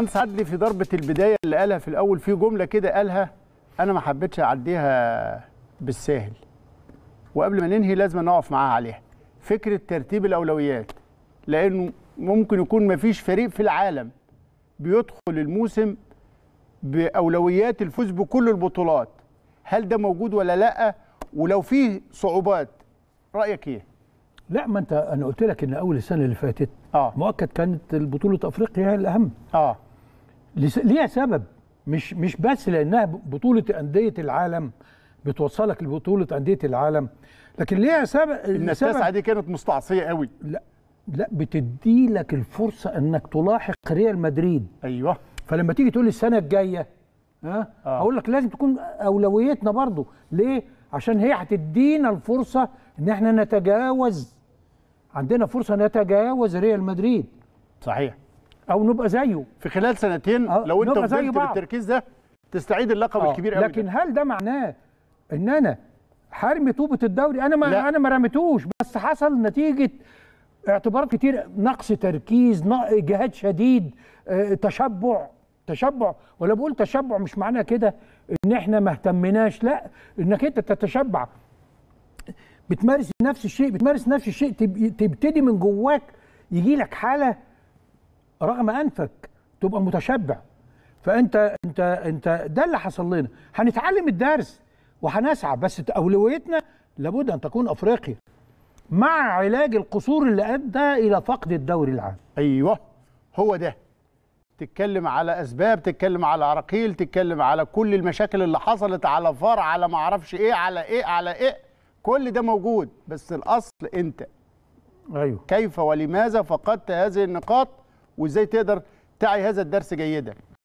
أنس عدلي في ضربه البدايه اللي قالها في الاول في جمله كده قالها انا ما حبيتش اعديها بالساهل وقبل ما ننهي لازم نقف معاها عليها فكره ترتيب الاولويات لانه ممكن يكون ما فيش فريق في العالم بيدخل الموسم باولويات الفوز بكل البطولات هل ده موجود ولا لا ولو فيه صعوبات رايك ايه لا ما انت انا قلت لك ان اول السنه اللي فاتت آه. مؤكد كانت بطوله افريقيا هي الاهم اه ليها سبب مش مش بس لانها بطوله انديه العالم بتوصلك لبطوله انديه العالم لكن ليها سبب ان التاسعه دي كانت مستعصيه قوي لا لا بتدي لك الفرصه انك تلاحق ريال مدريد ايوه فلما تيجي تقول السنه الجايه ها آه. اقول لك لازم تكون اولويتنا برضو ليه عشان هي هتدينا الفرصه ان احنا نتجاوز عندنا فرصه نتجاوز ريال مدريد صحيح او نبقى زيه في خلال سنتين أه لو انت فضلت بالتركيز ده تستعيد اللقب أه الكبير قوي لكن ده. هل ده معناه ان انا حارمي طوبه الدوري انا ما لا. انا ما رميتوش بس حصل نتيجه اعتبارات كتير نقص تركيز جهاد شديد آه، تشبع تشبع ولا بقول تشبع مش معناه كده ان احنا ما اهتمناش لا انك انت تتشبع بتمارس نفس الشيء بتمارس نفس الشيء تبتدي من جواك يجي لك حاله رغم انفك تبقى متشبع فانت انت انت ده اللي حصل لنا هنتعلم الدرس وهنسعى بس اولويتنا لابد ان تكون افريقيا مع علاج القصور اللي ادى الى فقد الدوري العام ايوه هو ده تتكلم على اسباب تتكلم على عراقيل تتكلم على كل المشاكل اللي حصلت على فار على ما اعرفش ايه على ايه على ايه كل ده موجود بس الاصل انت ايوه كيف ولماذا فقدت هذه النقاط وازاي تقدر تعي هذا الدرس جيدا